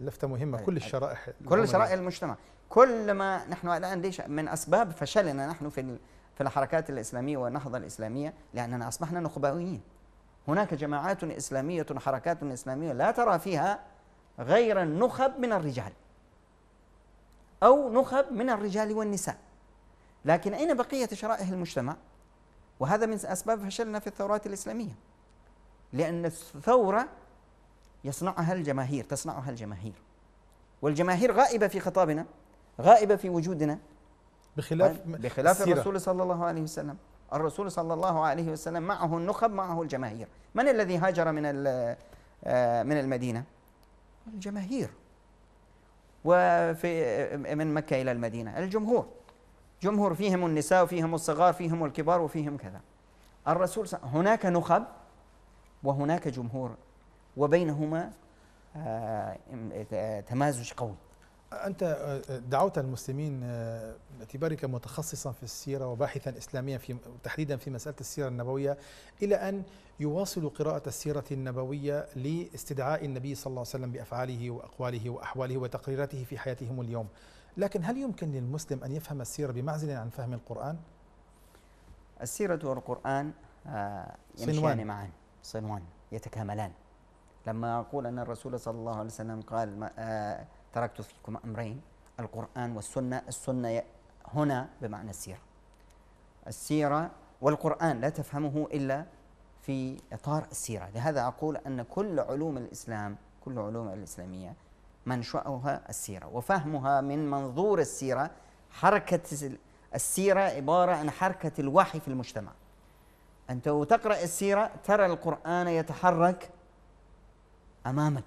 لفتة مهمة كل الشرائح كل شرائح المجتمع كل ما نحن الآن ليش من أسباب فشلنا نحن في في الحركات الإسلامية والنهضة الإسلامية لأننا أصبحنا نخبويين هناك جماعات إسلامية حركات إسلامية لا ترى فيها غير النخب من الرجال أو نخب من الرجال والنساء لكن أين بقية شرائح المجتمع؟ وهذا من أسباب فشلنا في الثورات الإسلامية لأن الثورة يصنعها الجماهير تصنعها الجماهير والجماهير غائبة في خطابنا غائبة في وجودنا بخلاف طيب، بخلاف السيرة. الرسول صلى الله عليه وسلم الرسول صلى الله عليه وسلم معه النخب معه الجماهير من الذي هاجر من آه، من المدينة الجماهير وفي من مكة إلى المدينة الجمهور جمهور فيهم النساء وفيهم الصغار فيهم الكبار وفيهم كذا الرسول هناك نخب وهناك جمهور وبينهما آه، تمازج قوي أنت آه، آه، دعوت المسلمين باعتبارك آه، متخصصا في السيرة وباحثا إسلاميا في تحديدا في مسألة السيرة النبوية إلى أن يواصلوا قراءة السيرة النبوية لاستدعاء النبي صلى الله عليه وسلم بأفعاله وأقواله وأحواله وتقريراته في حياتهم اليوم لكن هل يمكن للمسلم أن يفهم السيرة بمعزل عن فهم القرآن؟ السيرة والقرآن يمشيان معا صنوان يتكاملان لما أقول أن الرسول صلى الله عليه وسلم قال تركت فيكم أمرين القرآن والسنة السنة هنا بمعنى السيرة السيرة والقرآن لا تفهمه إلا في إطار السيرة لهذا أقول أن كل علوم الإسلام كل علوم الإسلامية منشأها السيرة وفهمها من منظور السيرة حركة السيرة عبارة عن حركة الوحي في المجتمع أنت تقرا السيرة ترى القرآن يتحرك أمامك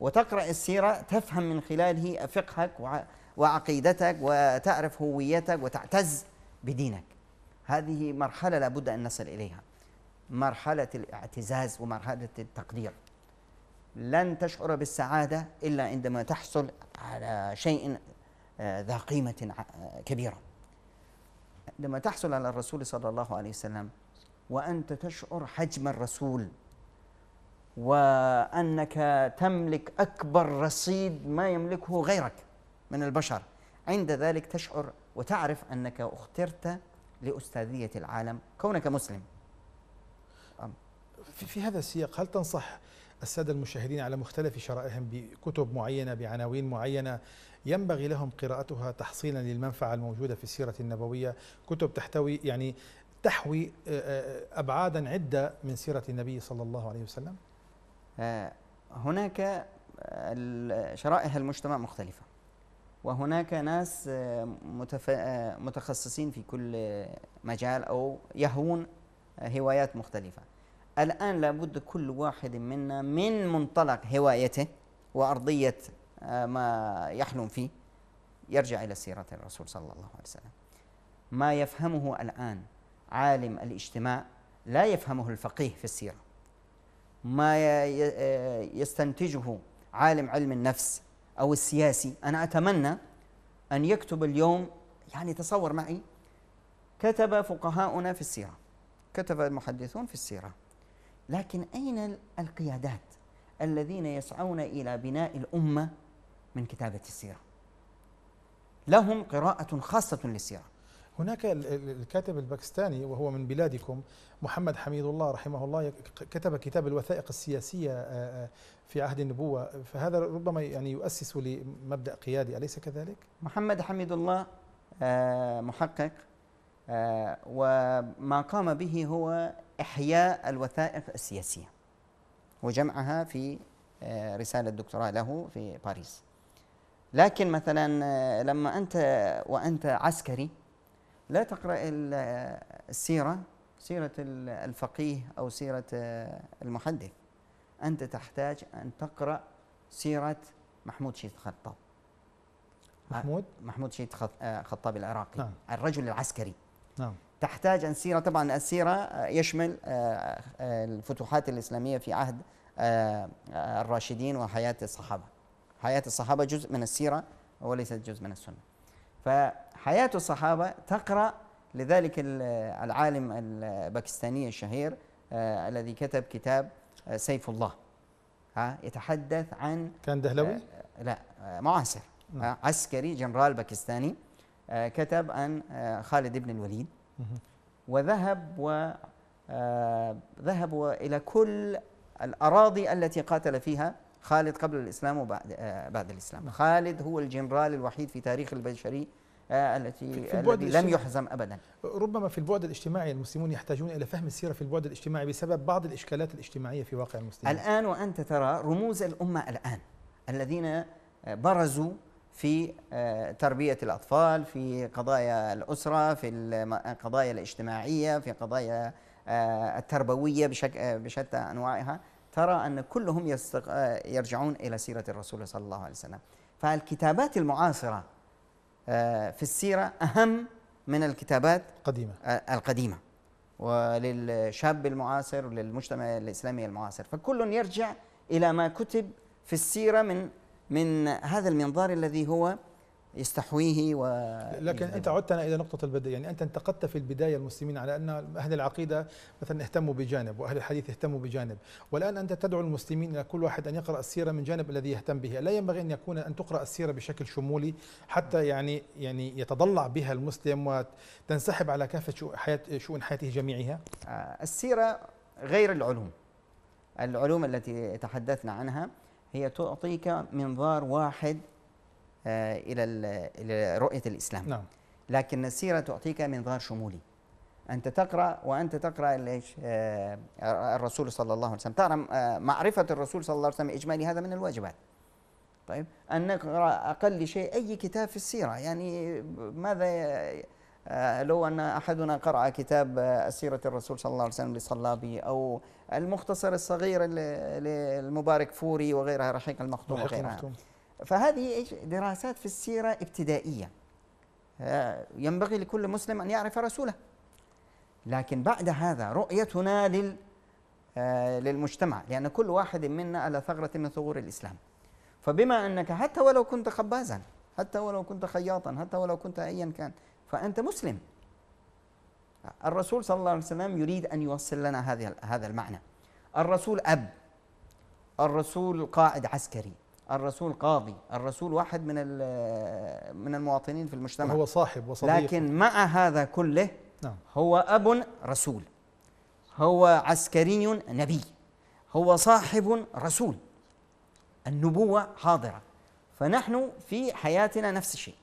وتقرأ السيرة تفهم من خلاله فقهك وعقيدتك وتعرف هويتك وتعتز بدينك هذه مرحلة لابد أن نصل إليها مرحلة الاعتزاز ومرحلة التقدير لن تشعر بالسعادة إلا عندما تحصل على شيء آه، ذا قيمة آه، كبيرة عندما تحصل على الرسول صلى الله عليه وسلم وأنت تشعر حجم الرسول وانك تملك اكبر رصيد ما يملكه غيرك من البشر عند ذلك تشعر وتعرف انك اخترت لاستاذيه العالم كونك مسلم في, في هذا السياق هل تنصح السادة المشاهدين على مختلف شرائحهم بكتب معينة بعناوين معينة ينبغي لهم قراءتها تحصيلا للمنفعة الموجودة في السيرة النبوية كتب تحتوي يعني تحوي أبعادا عدة من سيرة النبي صلى الله عليه وسلم آه، هناك آه، شرائح المجتمع مختلفة وهناك ناس آه، متف... متخصصين في كل مجال أو يهوون هوايات مختلفة الآن لابد كل واحد منا من منطلق هوايته وأرضية ما يحلم فيه يرجع إلى سيرة الرسول صلى الله عليه وسلم ما يفهمه الآن عالم الاجتماع لا يفهمه الفقيه في السيره ما يستنتجه عالم علم النفس أو السياسي أنا أتمنى أن يكتب اليوم يعني تصور معي كتب فقهاؤنا في السيرة كتب المحدثون في السيرة لكن أين القيادات الذين يسعون إلى بناء الأمة من كتابة السيرة لهم قراءة خاصة للسيرة هناك الكاتب الباكستاني وهو من بلادكم محمد حميد الله رحمه الله كتب كتاب الوثائق السياسية آه، آه، في عهد النبوة فهذا ربما يعني يؤسس لمبدأ قيادي أليس كذلك؟ محمد حميد الله آه، محقق وما قام به هو إحياء الوثائق السياسية وجمعها في رسالة دكتوراه له في باريس لكن مثلا لما أنت وأنت عسكري لا تقرأ السيرة سيرة الفقيه أو سيرة آه، المحدث أنت تحتاج أن تقرأ سيرة محمود شيخ خطاب محمود محمود شيخ آه، خطاب العراقي نعم. الرجل العسكري نعم تحتاج أن سيرة طبعا السيرة آه، يشمل الفتوحات الإسلامية في عهد الراشدين وحياة الصحابة حياة الصحابة جزء من السيرة وليست جزء من السنة فحياة الصحابة تقرأ لذلك العالم الباكستاني الشهير آه، الذي كتب كتاب آه، سيف الله ها يتحدث عن كان دهلوي؟ آه، لا معاصر عسكري جنرال باكستاني كتب عن خالد بن الوليد وذهب و ذهبوا إلى كل الأراضي التي قاتل فيها خالد قبل الإسلام وبعد آه، بعد الإسلام خالد هو الجنرال الوحيد في تاريخ آه التي الذي لم يحزم ابدا ربما في البعد الاجتماعي المسلمون يحتاجون الى فهم السيره في البعد الاجتماعي بسبب بعض الاشكالات الاجتماعيه في واقع المسلمين الان وانت ترى رموز الامه الان الذين آه، برزوا في آه، تربيه الاطفال في قضايا الاسره في القضايا الاجتماعيه في قضايا التربويه بشتى انواعها ترى أن كلهم يستق... آه، يرجعون إلى سيرة الرسول صلى الله عليه وسلم فالكتابات المعاصرة آه، في السيرة أهم من الكتابات قديمة آه، القديمة وللشاب المعاصر وللمجتمع الإسلامي المعاصر فكل يرجع إلى ما كتب في السيرة من من هذا المنظار الذي هو يستحويه و لكن انت عدتنا الى نقطه البدء يعني انت انتقدت في البدايه المسلمين على ان اهل العقيده مثلا اهتموا بجانب واهل الحديث اهتموا بجانب والان انت تدعو المسلمين الى كل واحد ان يقرا السيره من جانب الذي يهتم به لا ينبغي ان يكون ان تقرا السيره بشكل شمولي حتى يعني يعني يتضلع بها المسلم وتنسحب على كافه شؤون حياته جميعها آه، السيره غير العلوم العلوم التي تحدثنا عنها هي تعطيك منظار واحد آه، الى رؤيه الاسلام نعم. لكن السيره تعطيك منظار شمولي انت تقرا وانت تقرا آه، الرسول صلى الله عليه وسلم ترى آه، معرفه الرسول صلى الله عليه وسلم اجمالي هذا من الواجبات طيب ان نقرا اقل شيء اي كتاب في السيره يعني ماذا لو ان احدنا قرا كتاب سيره الرسول صلى الله عليه وسلم لصلابي او المختصر الصغير للمبارك فوري وغيرها رحيق المخطوم وغيرها فهذه ايش دراسات في السيره ابتدائيه آه، ينبغي لكل مسلم ان يعرف رسوله لكن بعد هذا رؤيتنا لل آه، للمجتمع لان كل واحد منا على ثغره من ثغور الاسلام فبما انك حتى ولو كنت خبازا حتى ولو كنت خياطا حتى ولو كنت ايا كان فانت مسلم الرسول صلى الله عليه وسلم يريد ان يوصل لنا هذا هذا المعنى الرسول اب الرسول قائد عسكري الرسول قاضي الرسول واحد من من المواطنين في المجتمع هو صاحب وصديق لكن مع هذا كله نعم. هو أب رسول هو عسكري نبي هو صاحب رسول النبوة حاضرة فنحن في حياتنا نفس الشيء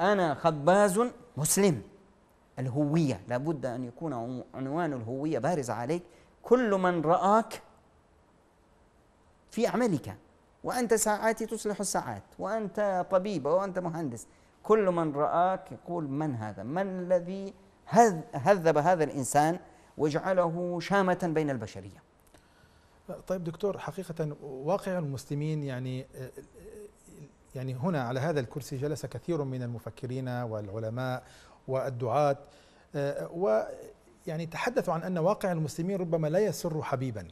أنا خباز مسلم الهوية لابد أن يكون عنوان الهوية بارز عليك كل من رآك في أعمالك وأنت ساعاتي تصلح الساعات وأنت طبيب وأنت مهندس كل من رآك يقول من هذا من الذي هذب هذا الإنسان وجعله شامة بين البشرية طيب دكتور حقيقة واقع المسلمين يعني يعني هنا على هذا الكرسي جلس كثير من المفكرين والعلماء والدعاة ويعني تحدثوا عن أن واقع المسلمين ربما لا يسر حبيبا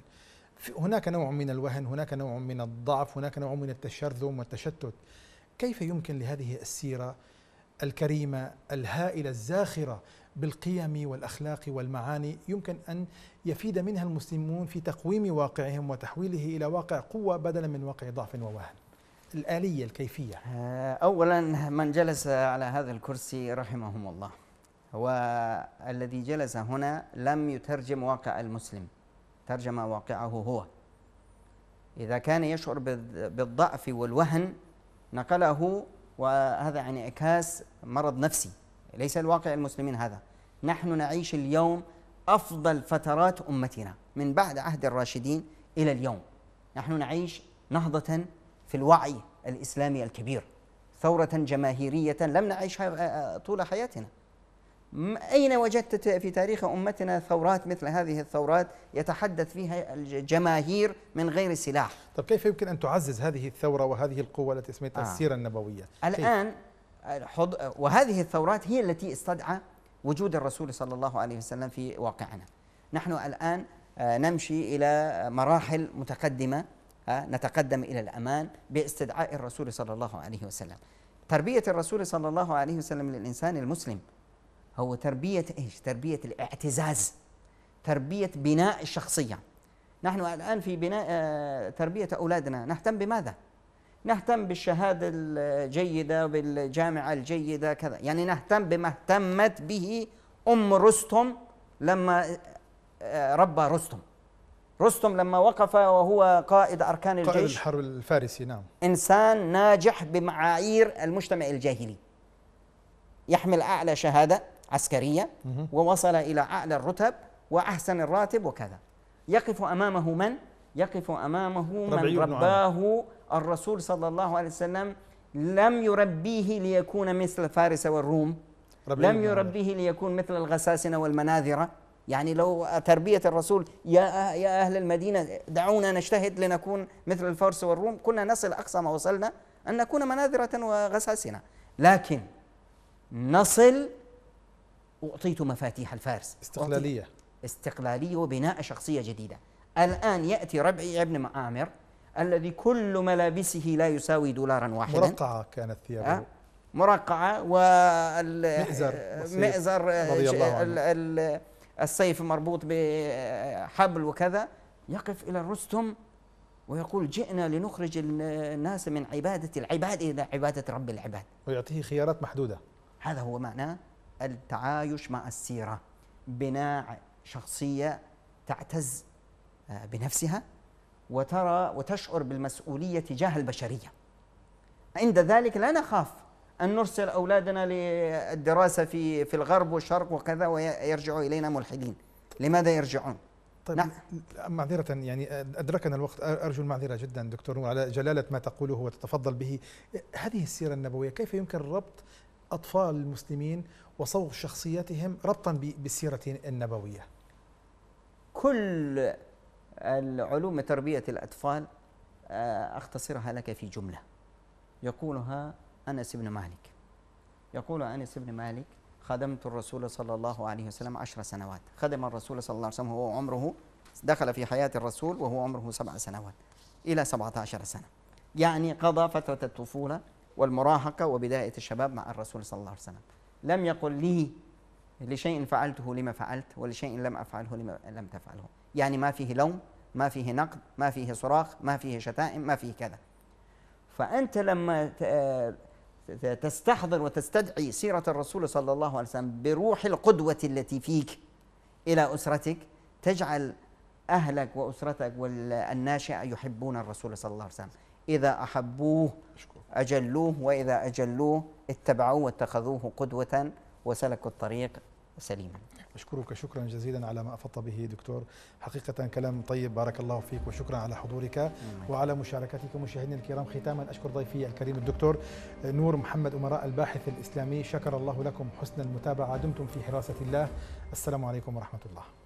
هناك نوع من الوهن هناك نوع من الضعف هناك نوع من التشرذم والتشتت كيف يمكن لهذه السيرة الكريمة الهائلة الزاخرة بالقيم والأخلاق والمعاني يمكن أن يفيد منها المسلمون في تقويم واقعهم وتحويله إلى واقع قوة بدلا من واقع ضعف ووهن الآلية الكيفية آه، أولا من جلس على هذا الكرسي رحمهم الله والذي جلس هنا لم يترجم واقع المسلم ترجم واقعه هو إذا كان يشعر بالضعف والوهن نقله وهذا يعني إكاس مرض نفسي ليس الواقع المسلمين هذا نحن نعيش اليوم أفضل فترات أمتنا من بعد عهد الراشدين إلى اليوم نحن نعيش نهضة في الوعي الإسلامي الكبير ثورة جماهيرية لم نعيشها طول حياتنا أين وجدت في تاريخ أمتنا ثورات مثل هذه الثورات يتحدث فيها الجماهير من غير سلاح طب كيف يمكن أن تعزز هذه الثورة وهذه القوة التي اسميتها آه. السيرة النبوية الآن حض... وهذه الثورات هي التي استدعى وجود الرسول صلى الله عليه وسلم في واقعنا نحن الآن آه، نمشي إلى مراحل متقدمة آه، نتقدم إلى الأمان باستدعاء الرسول صلى الله عليه وسلم تربية الرسول صلى الله عليه وسلم للإنسان المسلم هو تربية ايش؟ تربية الاعتزاز تربية بناء الشخصية نحن الآن في بناء آه، تربية أولادنا نهتم بماذا؟ نهتم بالشهادة الجيدة بالجامعة الجيدة كذا يعني نهتم بما اهتمت به أم رستم لما آه، ربى رستم رستم لما وقف وهو قائد أركان الجيش قائد الحرب الفارسي نعم إنسان ناجح بمعايير المجتمع الجاهلي يحمل أعلى شهادة عسكرية ووصل إلى أعلى الرتب وأحسن الراتب وكذا يقف أمامه من؟ يقف أمامه من رباه الرسول صلى الله عليه وسلم لم يربيه ليكون مثل فارس والروم لم يربيه ليكون مثل الغساسنة والمناذرة يعني لو تربية الرسول يا أه، يا أهل المدينة دعونا نجتهد لنكون مثل الفرس والروم كنا نصل أقصى ما وصلنا أن نكون مناذرة وغساسنة لكن نصل أعطيت مفاتيح الفارس استقلالية استقلالية وبناء شخصية جديدة الآن يأتي ربعي ابن عامر الذي كل ملابسه لا يساوي دولارا واحدا مرقعة كانت ثيابه أه؟ مرقعة ومئزر مئزر رضي الله عنه. السيف مربوط بحبل وكذا يقف إلى الرستم ويقول جئنا لنخرج الناس من عبادة العباد إلى عبادة رب العباد ويعطيه خيارات محدودة هذا هو معناه التعايش مع السيره بناء شخصيه تعتز آه، بنفسها وترى وتشعر بالمسؤوليه تجاه البشريه عند ذلك لا نخاف ان نرسل اولادنا للدراسه في في الغرب والشرق وكذا ويرجعوا الينا ملحدين لماذا يرجعون طيب نعم. معذرة يعني أدركنا الوقت أرجو المعذرة جدا دكتور على جلالة ما تقوله وتتفضل به هذه السيرة النبوية كيف يمكن ربط أطفال المسلمين وصوغ شخصيتهم ربطا بالسيرة النبوية كل العلوم تربية الأطفال آه، أختصرها لك في جملة يقولها أنس بن مالك يقول أنس بن مالك خدمت الرسول صلى الله عليه وسلم عشر سنوات خدم الرسول صلى الله عليه وسلم وهو عمره دخل في حياة الرسول وهو عمره سبع سنوات إلى سبعة عشر سنة يعني قضى فترة الطفولة والمراهقة وبداية الشباب مع الرسول صلى الله عليه وسلم لم يقل لي لشيء فعلته لما فعلت ولشيء لم أفعله لما لم تفعله يعني ما فيه لوم ما فيه نقد ما فيه صراخ ما فيه شتائم ما فيه كذا فأنت لما تستحضر وتستدعي سيرة الرسول صلى الله عليه وسلم بروح القدوة التي فيك إلى أسرتك تجعل أهلك وأسرتك والناشئة يحبون الرسول صلى الله عليه وسلم إذا أحبوه أجلوه وإذا أجلوه اتبعوه واتخذوه قدوة وسلكوا الطريق سليما أشكرك شكرا جزيلا على ما أفضت به دكتور حقيقة كلام طيب بارك الله فيك وشكرا على حضورك وعلى مشاركتك مشاهدينا الكرام ختاما أشكر ضيفي الكريم الدكتور نور محمد أمراء الباحث الإسلامي شكر الله لكم حسن المتابعة دمتم في حراسة الله السلام عليكم ورحمة الله